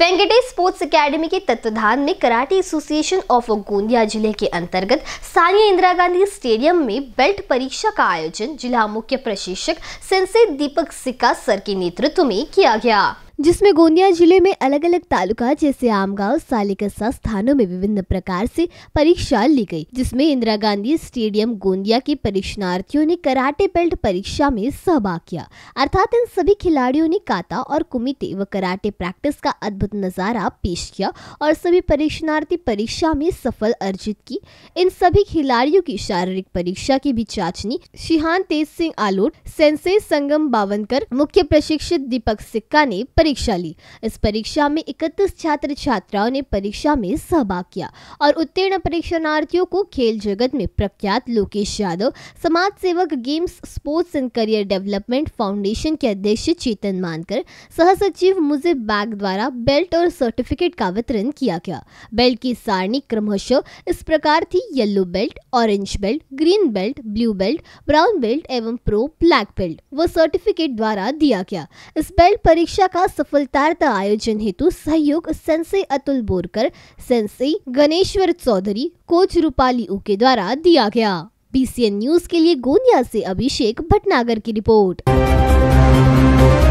Venkatesh sports academy के तत्वाधान में कराटे एसोसिएशन ऑफ गोंदिया जिले के अंतर्गत स्थानीय इंदिरा गांधी स्टेडियम में बेल्ट परीक्षा का आयोजन जिला मुख्य प्रशिक्षक सेंसे दीपक सिक्का सर के नेतृत्व में किया गया जिसमें गोंदिया जिले में अलग अलग तालुका जैसे आमगांव सालिकसा स्थानों में विभिन्न प्रकार से परीक्षा ली गई जिसमें इंदिरा गांधी स्टेडियम गोंदिया के परीक्षणार्थियों ने कराटे बेल्ट परीक्षा में सहभाग किया अर्थात इन सभी खिलाड़ियों ने काता और कुमिते व कराटे प्रैक्टिस का अद्भुत नजारा पेश किया और सभी परीक्षणार्थी परीक्षा में सफल अर्जित की इन सभी खिलाड़ियों की शारीरिक परीक्षा की भी चाचनी शिहान तेज सिंह आलोट सेंसे संगम बावनकर मुख्य प्रशिक्षित दीपक सिक्का ने परीक्षा ली इस परीक्षा में इकतीस छात्र छात्राओं ने परीक्षा में सहभाग किया और उत्तीर्ण परीक्षार्थियों को खेल जगत में प्रख्यात लोकेश यादव समाज सेवक Games Sports and Career Development Foundation के अध्यक्ष चेतन मानकर सचिव मुजिब बैग द्वारा बेल्ट और सर्टिफिकेट का वितरण किया गया बेल्ट की सारणी क्रमश इस प्रकार थी yellow belt orange belt green belt blue belt brown belt एवं प्रो ब्लैक बेल्ट व सर्टिफिकेट द्वारा दिया गया इस बेल्ट परीक्षा का सफलता आयोजन हेतु सहयोग sensei Atul Borkar sensei Ganeshwar Chaudhary coach Rupali Uke द्वारा दिया गया बीसीएन न्यूज के लिए गोंदिया से अभिषेक भटनागर की रिपोर्ट